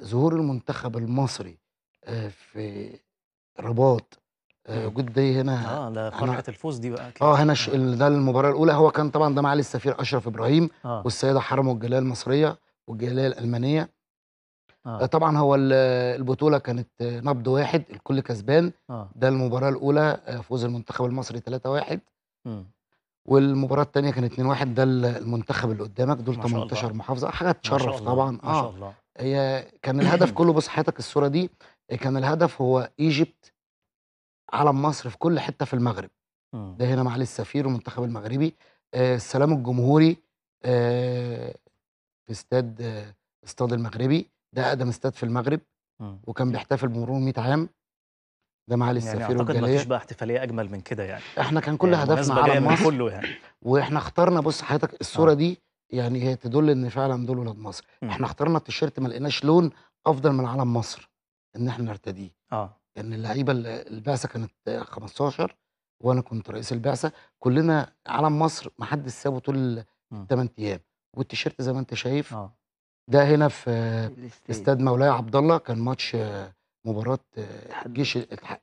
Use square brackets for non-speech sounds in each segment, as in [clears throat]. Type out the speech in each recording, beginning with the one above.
ظهور المنتخب المصري آه، في رباط آه، وجود دي هنا اه ده فرحه الفوز دي بقى اه هنا ش... آه. ده المباراه الاولى هو كان طبعا ده معالي السفير اشرف ابراهيم آه. والسيده حرم والجاليه المصريه والجاليه الالمانيه آه. طبعا هو البطوله كانت نبض واحد الكل كسبان آه. ده المباراه الاولى فوز المنتخب المصري 3-1 والمباراه الثانيه كانت 2 1 ده المنتخب اللي قدامك دول 18 محافظه حاجه تشرف طبعا اه ما شاء آه. الله هي كان الهدف [clears throat] كله بص حياتك الصوره دي كان الهدف هو ايجيبت علم مصر في كل حته في المغرب م. ده هنا معالي السفير والمنتخب المغربي آه السلام الجمهوري آه في استاد آه، استاد المغربي ده اقدم استاد في المغرب م. وكان بيحتفل بمرور 100 عام ده معالي يعني السفير اعتقد ما فيش بقى احتفاليه اجمل من كده يعني احنا كان كل يعني هدفنا على مصر كله يعني واحنا اخترنا بص حضرتك الصوره آه. دي يعني هي تدل ان فعلا دول ولاد مصر م. احنا اخترنا التيشيرت ما لقيناش لون افضل من علم مصر ان احنا نرتديه اه لان يعني اللعيبه البعثه كانت 15 وانا كنت رئيس البعثه كلنا علم مصر ما حدش سابه طول الثمان ايام والتيشيرت زي ما انت شايف آه. ده هنا في استاد مولاي عبد الله كان ماتش مباراه آه، الجيش اتحاد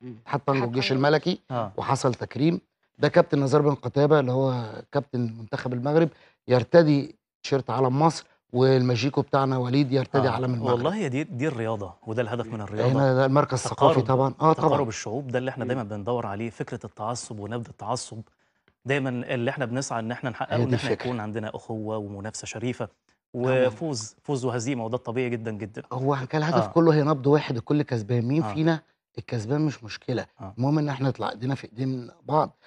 تانجو الجيش الملكي آه. وحصل تكريم ده كابتن نزار بن قتابه اللي هو كابتن منتخب المغرب يرتدي تيشيرت علم مصر والماجيكو بتاعنا وليد يرتدي آه. علم المغرب والله دي دي الرياضه وده الهدف من الرياضه هنا ده المركز الثقافي طبعا اه طبعا تقارب الشعوب ده اللي احنا دايما بندور عليه فكره التعصب ونبذ التعصب دايما اللي احنا بنسعى ان احنا نحققه ان احنا يكون عندنا اخوه ومنافسه شريفه وفوز فوز وهزيمه وده الطبيعي جدا جدا هو كان الهدف آه. كله هي نبض واحد الكل كسبان مين آه. فينا الكسبان مش مشكله آه. المهم ان احنا نطلع ايدينا في ايدين بعض